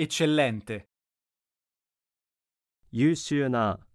eccellente 優秀な